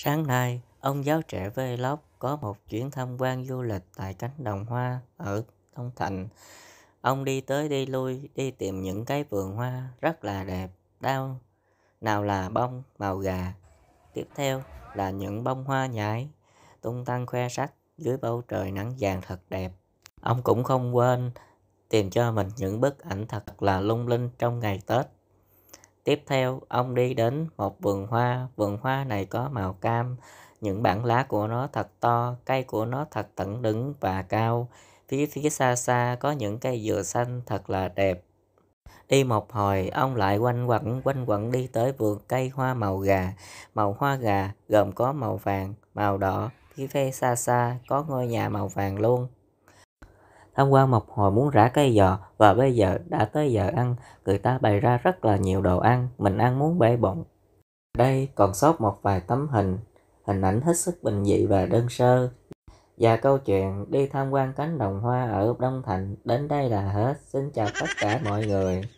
Sáng nay, ông giáo trẻ Vlog có một chuyến tham quan du lịch tại cánh đồng hoa ở Long Thạnh. Ông đi tới đi lui, đi tìm những cái vườn hoa rất là đẹp, đau nào là bông màu gà. Tiếp theo là những bông hoa nhải, tung tăng khoe sắc dưới bầu trời nắng vàng thật đẹp. Ông cũng không quên tìm cho mình những bức ảnh thật là lung linh trong ngày Tết. Tiếp theo, ông đi đến một vườn hoa, vườn hoa này có màu cam, những bản lá của nó thật to, cây của nó thật tận đứng và cao. Phía phía xa xa có những cây dừa xanh thật là đẹp. Đi một hồi, ông lại quanh quẩn, quanh quẩn đi tới vườn cây hoa màu gà. Màu hoa gà gồm có màu vàng, màu đỏ, phía phía xa xa có ngôi nhà màu vàng luôn. Tham quan một hồi muốn rã cây giò và bây giờ đã tới giờ ăn, người ta bày ra rất là nhiều đồ ăn, mình ăn muốn bể bụng. Đây còn sót một vài tấm hình, hình ảnh hết sức bình dị và đơn sơ. Và câu chuyện đi tham quan cánh đồng hoa ở Đông Thành đến đây là hết. Xin chào tất cả mọi người.